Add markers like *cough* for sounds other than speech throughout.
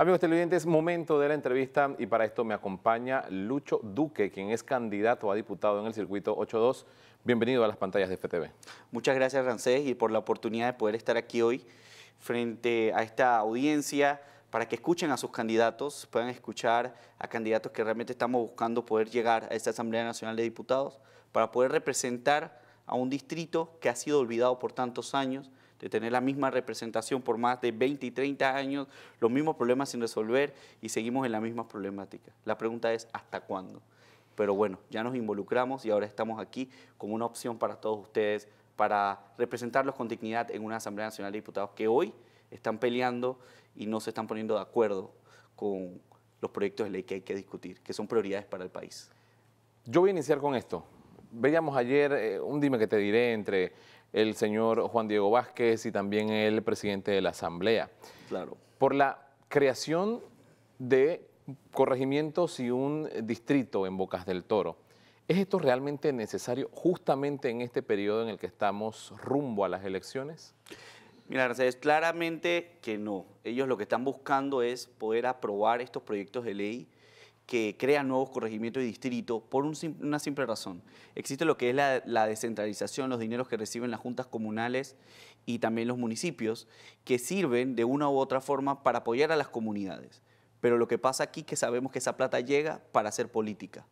Amigos televidentes, momento de la entrevista y para esto me acompaña Lucho Duque, quien es candidato a diputado en el circuito 82. Bienvenido a las pantallas de FTV. Muchas gracias, Rancés, y por la oportunidad de poder estar aquí hoy frente a esta audiencia para que escuchen a sus candidatos, puedan escuchar a candidatos que realmente estamos buscando poder llegar a esta Asamblea Nacional de Diputados para poder representar a un distrito que ha sido olvidado por tantos años, de tener la misma representación por más de 20 y 30 años, los mismos problemas sin resolver y seguimos en la misma problemática. La pregunta es, ¿hasta cuándo? Pero bueno, ya nos involucramos y ahora estamos aquí con una opción para todos ustedes para representarlos con dignidad en una Asamblea Nacional de Diputados que hoy están peleando y no se están poniendo de acuerdo con los proyectos de ley que hay que discutir, que son prioridades para el país. Yo voy a iniciar con esto. Veíamos ayer eh, un dime que te diré entre el señor Juan Diego Vázquez y también el presidente de la Asamblea. Claro. Por la creación de corregimientos y un distrito en Bocas del Toro. ¿Es esto realmente necesario justamente en este periodo en el que estamos rumbo a las elecciones? Mira, es claramente que no. Ellos lo que están buscando es poder aprobar estos proyectos de ley que crean nuevos corregimientos y distritos por una simple razón. Existe lo que es la, descentralización, los dineros que reciben las juntas comunales y también los municipios, que sirven de una u otra forma para apoyar a las comunidades. Pero lo que pasa aquí es que sabemos que esa plata llega para hacer política.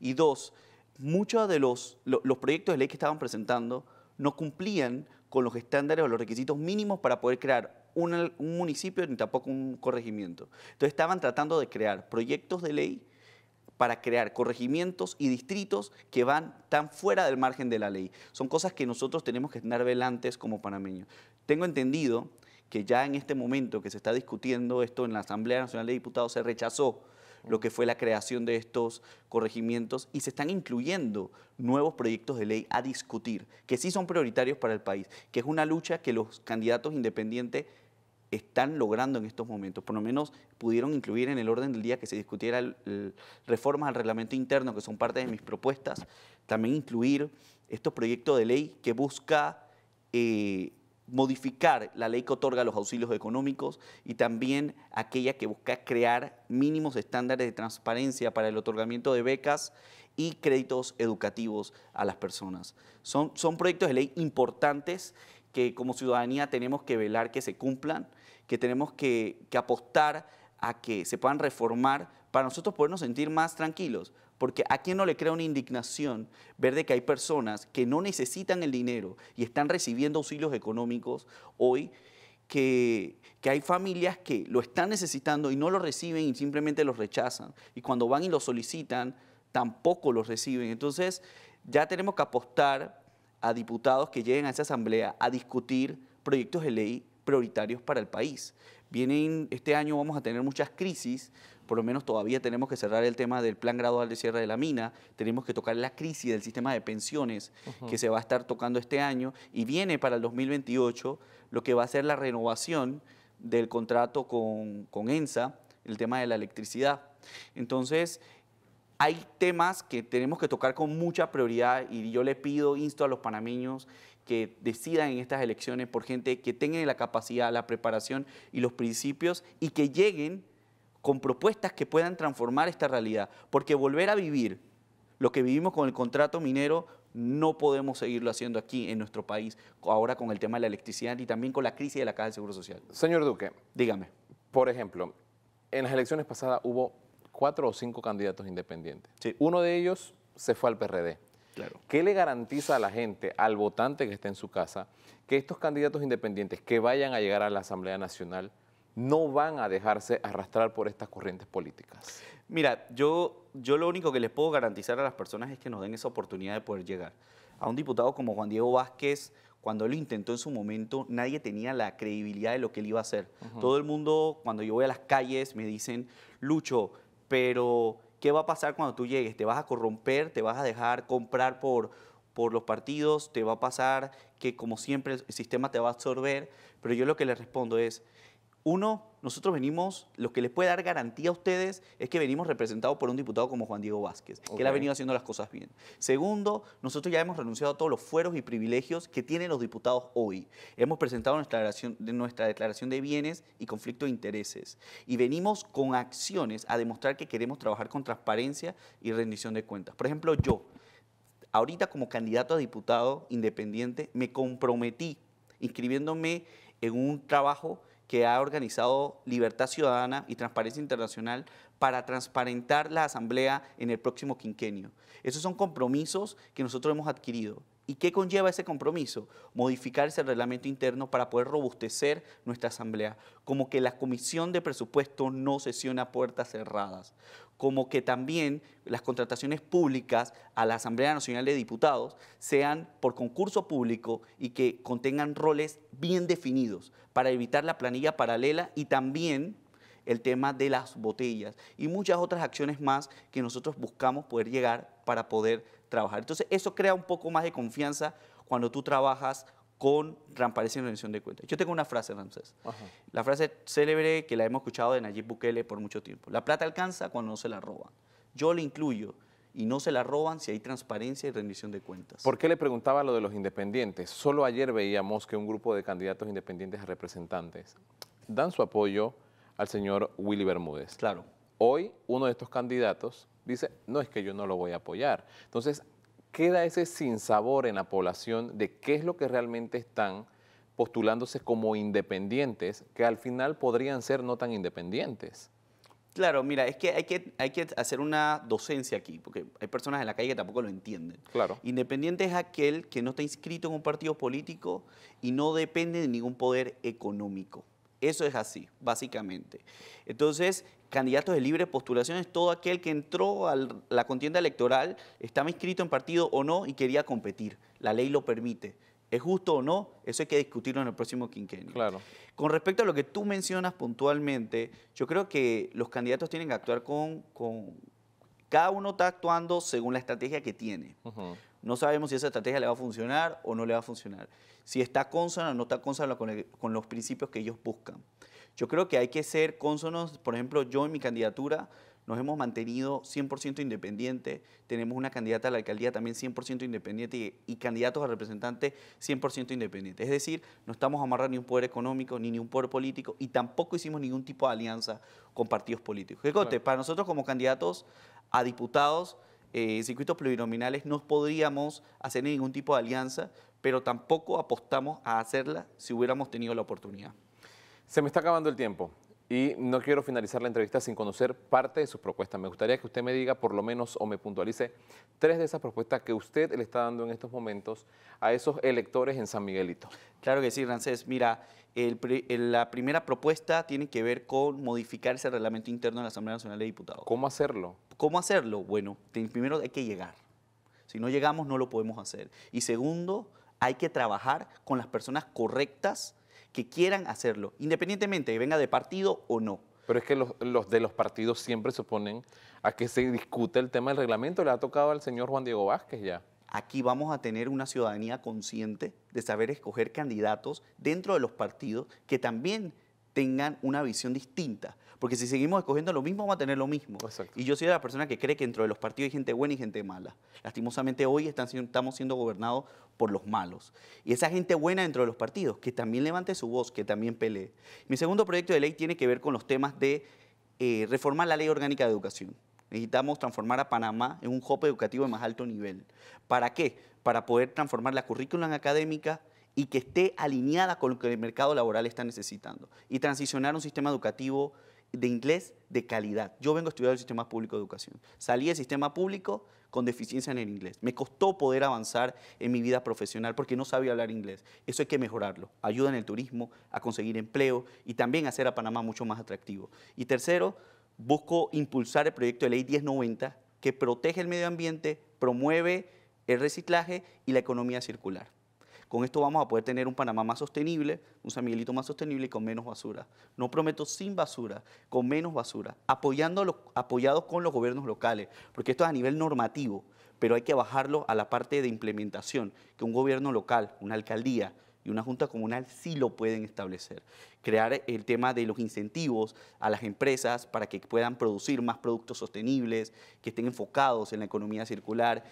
Y dos, muchos de los, los proyectos de ley que estaban presentando no cumplían con los estándares o los requisitos mínimos para poder crear un, municipio ni tampoco un corregimiento. Entonces estaban tratando de crear proyectos de ley para crear corregimientos y distritos que van tan fuera del margen de la ley. Son cosas que nosotros tenemos que estar velantes como panameños. Tengo entendido que ya en este momento que se está discutiendo esto en la Asamblea Nacional de Diputados se rechazó lo que fue la creación de estos corregimientos y se están incluyendo nuevos proyectos de ley a discutir, que sí son prioritarios para el país, que es una lucha que los candidatos independientes están logrando en estos momentos. Por lo menos pudieron incluir en el orden del día que se discutiera reformas al reglamento interno, que son parte de mis propuestas. También incluir estos proyectos de ley que busca eh, modificar la ley que otorga los auxilios económicos y también aquella que busca crear mínimos estándares de transparencia para el otorgamiento de becas y créditos educativos a las personas. Son, son proyectos de ley importantes que como ciudadanía tenemos que velar que se cumplan que tenemos que, apostar a que se puedan reformar para nosotros podernos sentir más tranquilos, porque a quién no le crea una indignación ver de que hay personas que no necesitan el dinero y están recibiendo auxilios económicos hoy, que, que, hay familias que lo están necesitando y no lo reciben y simplemente los rechazan. Y cuando van y lo solicitan, tampoco los reciben. Entonces, ya tenemos que apostar a diputados que lleguen a esa asamblea a discutir proyectos de ley prioritarios para el país. Vienen, este año vamos a tener muchas crisis, por lo menos todavía tenemos que cerrar el tema del plan gradual de cierre de la mina, tenemos que tocar la crisis del sistema de pensiones que se va a estar tocando este año y viene para el 2028 lo que va a ser la renovación del contrato con, con ENSA, el tema de la electricidad. Entonces, hay temas que tenemos que tocar con mucha prioridad y yo le pido, insto a los panameños que decidan en estas elecciones por gente que tenga la capacidad, la preparación y los principios y que lleguen con propuestas que puedan transformar esta realidad. Porque volver a vivir lo que vivimos con el contrato minero no podemos seguirlo haciendo aquí en nuestro país, ahora con el tema de la electricidad y también con la crisis de la Caja del Seguro Social. Señor Duque. Dígame. Por ejemplo, en las elecciones pasadas hubo cuatro o cinco candidatos independientes. Uno de ellos se fue al PRD. ¿Qué le garantiza a la gente, al votante que está en su casa, que estos candidatos independientes que vayan a llegar a la Asamblea Nacional no van a dejarse arrastrar por estas corrientes políticas? Mira, yo, yo lo único que les puedo garantizar a las personas es que nos den esa oportunidad de poder llegar. A un diputado como Juan Diego Vázquez, cuando él lo intentó en su momento, nadie tenía la credibilidad de lo que él iba a hacer. Todo el mundo, cuando yo voy a las calles, me dicen, Lucho, pero ¿Qué va a pasar cuando tú llegues? ¿Te vas a corromper? ¿Te vas a dejar comprar por, por los partidos? ¿Te va a pasar que como siempre el sistema te va a absorber? Pero yo lo que le respondo es, uno, nosotros venimos, lo que les puede dar garantía a ustedes es que venimos representados por un diputado como Juan Diego Vázquez, que él ha venido haciendo las cosas bien. Segundo, nosotros ya hemos renunciado a todos los fueros y privilegios que tienen los diputados hoy. Hemos presentado nuestra declaración, nuestra declaración de bienes y conflicto de intereses. Y venimos con acciones a demostrar que queremos trabajar con transparencia y rendición de cuentas. Por ejemplo, yo, ahorita como candidato a diputado independiente, me comprometí inscribiéndome en un trabajo que ha organizado Libertad Ciudadana y Transparencia Internacional para transparentar la Asamblea en el próximo quinquenio. Esos son compromisos que nosotros hemos adquirido. ¿Y qué conlleva ese compromiso? Modificar ese reglamento interno para poder robustecer nuestra asamblea, como que la comisión de presupuesto no sesiona a puertas cerradas, como que también las contrataciones públicas a la Asamblea Nacional de Diputados sean por concurso público y que contengan roles bien definidos para evitar la planilla paralela y también el tema de las botellas y muchas otras acciones más que nosotros buscamos poder llegar para poder trabajar. Entonces, eso crea un poco más de confianza cuando tú trabajas con transparencia y rendición de cuentas. Yo tengo una frase, Ramsés. La frase célebre que la hemos escuchado de Nayib Bukele por mucho tiempo. La plata alcanza cuando no se la roban. Yo la incluyo y no se la roban si hay transparencia y rendición de cuentas. ¿Por qué le preguntaba lo de los independientes? Solo ayer veíamos que un grupo de candidatos independientes a representantes dan su apoyo al señor Willy Bermúdez. Claro. Hoy uno de estos candidatos dice, no es que yo no lo voy a apoyar. Entonces, queda ese sinsabor en la población de qué es lo que realmente están postulándose como independientes, que al final podrían ser no tan independientes. Claro, mira, es que hay, que hay que hacer una docencia aquí, porque hay personas en la calle que tampoco lo entienden. Claro. Independiente es aquel que no está inscrito en un partido político y no depende de ningún poder económico. Eso es así, básicamente. Entonces, candidatos de libre postulación es todo aquel que entró a la contienda electoral, estaba inscrito en partido o no y quería competir. La ley lo permite. ¿Es justo o no? Eso hay que discutirlo en el próximo quinquenio. Claro. Con respecto a lo que tú mencionas puntualmente, yo creo que los candidatos tienen que actuar con... con cada uno está actuando según la estrategia que tiene no sabemos si esa estrategia le va a funcionar o no le va a funcionar. Si está consona o no está consona con, los principios que ellos buscan. Yo creo que hay que ser consonos por ejemplo, yo en mi candidatura nos hemos mantenido 100% independiente, tenemos una candidata a la alcaldía también 100% independiente y, candidatos a representantes 100% independientes. Es decir, no estamos amarrados ni un poder económico ni un poder político y tampoco hicimos ningún tipo de alianza con partidos políticos. Que para nosotros como candidatos a diputados, eh, circuitos plurinominales no podríamos hacer ningún tipo de alianza, pero tampoco apostamos a hacerla si hubiéramos tenido la oportunidad. Se me está acabando el tiempo. Y no quiero finalizar la entrevista sin conocer parte de sus propuestas. Me gustaría que usted me diga, por lo menos, o me puntualice tres de esas propuestas que usted le está dando en estos momentos a esos electores en San Miguelito. Claro que sí, Rancés. Mira, la primera propuesta tiene que ver con modificar ese reglamento interno de la Asamblea Nacional de Diputados. ¿Cómo hacerlo? ¿Cómo hacerlo? Bueno, primero hay que llegar. Si no llegamos, no lo podemos hacer. Y segundo, hay que trabajar con las personas correctas que quieran hacerlo, independientemente de venga de partido o no. Pero es que los, de los partidos siempre se oponen a que se discute el tema del reglamento. Le ha tocado al señor Juan Diego Vázquez ya. Aquí vamos a tener una ciudadanía consciente de saber escoger candidatos dentro de los partidos que también tengan una visión distinta. Porque si seguimos escogiendo lo mismo, vamos a tener lo mismo. Y yo soy la persona que cree que dentro de los partidos hay gente buena y gente mala. Lastimosamente hoy estamos siendo gobernados por los malos. Y esa gente buena dentro de los partidos, que también levante su voz, que también pelee. Mi segundo proyecto de ley tiene que ver con los temas de eh, reformar la ley orgánica de educación. Necesitamos transformar a Panamá en un hub educativo de más alto nivel. ¿Para qué? Para poder transformar la currícula académica y que esté alineada con lo que el mercado laboral está necesitando y transicionar un sistema educativo de inglés de calidad. Yo vengo a estudiar el sistema público de educación. Salí del sistema público con deficiencia en el inglés. Me costó poder avanzar en mi vida profesional porque no sabía hablar inglés. Eso hay que mejorarlo. Ayuda en el turismo, a conseguir empleo y también hacer a Panamá mucho más atractivo. Y tercero, busco impulsar el proyecto de ley 1090 que protege el medio ambiente, promueve el reciclaje y la economía circular. Con esto vamos a poder tener un Panamá más sostenible, un San Miguelito más sostenible y con menos basura. No prometo sin basura, con menos basura, apoyados con los gobiernos locales, porque esto es a nivel normativo, pero hay que bajarlo a la parte de implementación, que un gobierno local, una alcaldía, y una junta comunal sí lo pueden establecer. Crear el tema de los incentivos a las empresas para que puedan producir más productos sostenibles, que estén enfocados en la economía circular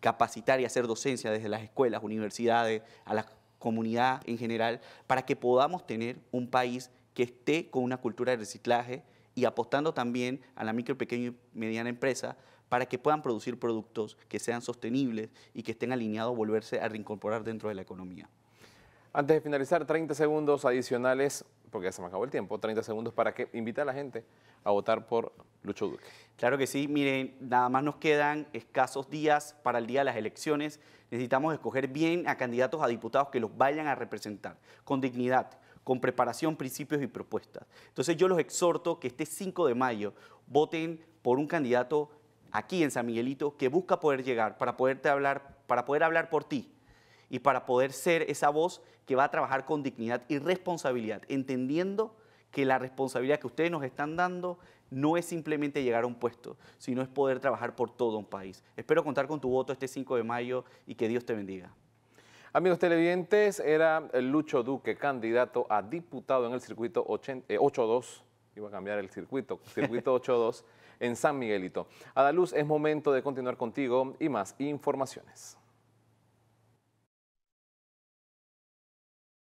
capacitar y hacer docencia desde las escuelas, universidades, a la comunidad en general, para que podamos tener un país que esté con una cultura de reciclaje y apostando también a la micro, pequeña y mediana empresa para que puedan producir productos que sean sostenibles y que estén alineados a volverse a reincorporar dentro de la economía. Antes de finalizar, 30 segundos adicionales, porque ya se me acabó el tiempo, 30 segundos para que invite a la gente a votar por Lucho Duque. Claro que sí, miren, nada más nos quedan escasos días para el día de las elecciones. Necesitamos escoger bien a candidatos a diputados que los vayan a representar con dignidad, con preparación, principios y propuestas. Entonces yo los exhorto que este 5 de mayo voten por un candidato aquí en San Miguelito que busca poder llegar para poderte hablar, para poder hablar por ti, y para poder ser esa voz que va a trabajar con dignidad y responsabilidad, entendiendo que la responsabilidad que ustedes nos están dando no es simplemente llegar a un puesto, sino es poder trabajar por todo un país. Espero contar con tu voto este 5 de mayo y que Dios te bendiga. Amigos televidentes, era Lucho Duque, candidato a diputado en el circuito 82, eh, iba a cambiar el circuito, circuito 82 *laughs* en San Miguelito. Adaluz, es momento de continuar contigo y más informaciones.